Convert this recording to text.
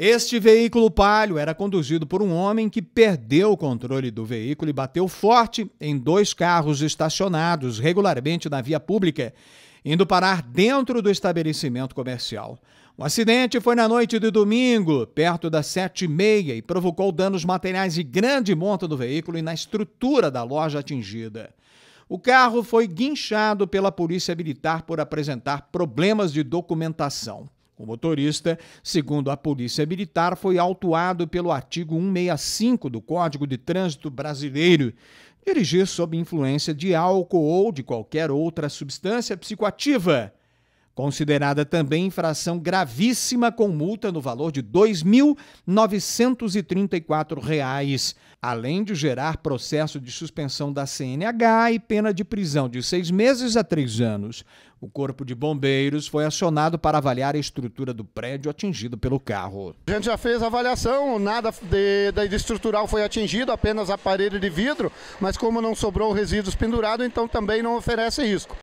Este veículo palio era conduzido por um homem que perdeu o controle do veículo e bateu forte em dois carros estacionados regularmente na via pública, indo parar dentro do estabelecimento comercial. O acidente foi na noite de domingo, perto das sete e meia, e provocou danos materiais de grande monta do veículo e na estrutura da loja atingida. O carro foi guinchado pela polícia militar por apresentar problemas de documentação. O motorista, segundo a Polícia Militar, foi autuado pelo artigo 165 do Código de Trânsito Brasileiro. Dirigir sob influência de álcool ou de qualquer outra substância psicoativa considerada também infração gravíssima com multa no valor de R$ 2.934, além de gerar processo de suspensão da CNH e pena de prisão de seis meses a três anos. O Corpo de Bombeiros foi acionado para avaliar a estrutura do prédio atingido pelo carro. A gente já fez a avaliação, nada de, de estrutural foi atingido, apenas aparelho de vidro, mas como não sobrou resíduos pendurado, então também não oferece risco.